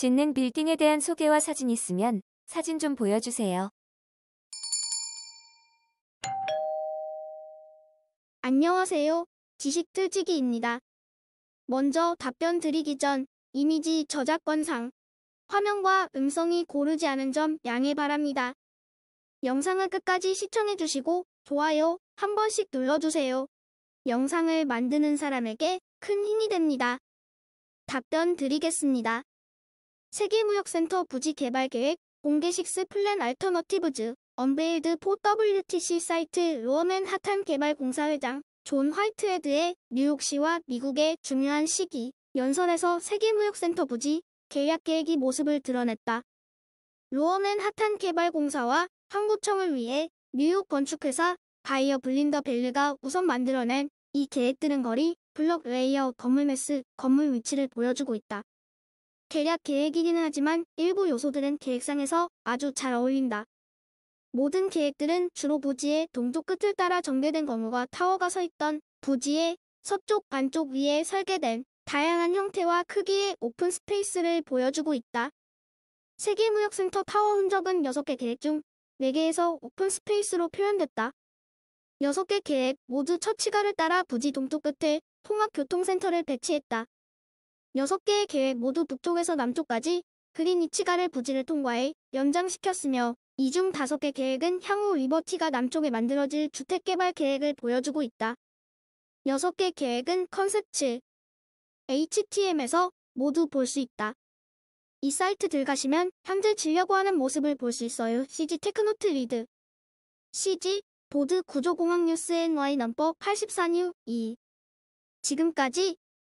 짓는 빌딩에 대한 소개와 사진 있으면 사진 좀 보여주세요. 안녕하세요. 지식뜨지기입니다. 먼저 답변 드리기 전 이미지 저작권상 화면과 음성이 고르지 않은 점 양해 바랍니다. 영상을 끝까지 시청해주시고 좋아요 한 번씩 눌러주세요. 영상을 만드는 사람에게 큰 힘이 됩니다. 답변 드리겠습니다. 세계무역센터 부지 개발 계획 공개식스 플랜 알터너티브즈 언베일드 포 w t c 사이트 로어맨 핫한 개발 공사회장 존 화이트헤드의 뉴욕시와 미국의 중요한 시기 연설에서 세계무역센터 부지 계약 계획이 모습을 드러냈다. 로어맨 핫한 개발 공사와 환구청을 위해 뉴욕 건축회사 바이어 블린더 벨르가 우선 만들어낸 이 계획들은 거리, 블록 레이어 건물 매스, 건물 위치를 보여주고 있다. 계략 계획이기는 하지만 일부 요소들은 계획상에서 아주 잘 어울린다. 모든 계획들은 주로 부지의 동쪽 끝을 따라 전개된 건물과 타워가 서 있던 부지의 서쪽 안쪽 위에 설계된 다양한 형태와 크기의 오픈 스페이스를 보여주고 있다. 세계무역센터 타워 흔적은 6개 계획 중 4개에서 오픈 스페이스로 표현됐다. 6개 계획 모두 처치가를 따라 부지 동쪽 끝에 통합교통센터를 배치했다. 6 개의 계획 모두 북쪽에서 남쪽까지 그린 이치가를 부지를 통과해 연장시켰으며 이 중5개 계획은 향후 위버티가 남쪽에 만들어질 주택개발 계획을 보여주고 있다. 6개 계획은 컨셉츠 HTM에서 모두 볼 수 있다. 이 사이트 들어가시면 현재 지려고 하는 모습을 볼 수 있어요. CG 테크노트 리드 CG 보드 구조공학 뉴스 NY 넘버 84뉴2 지금까지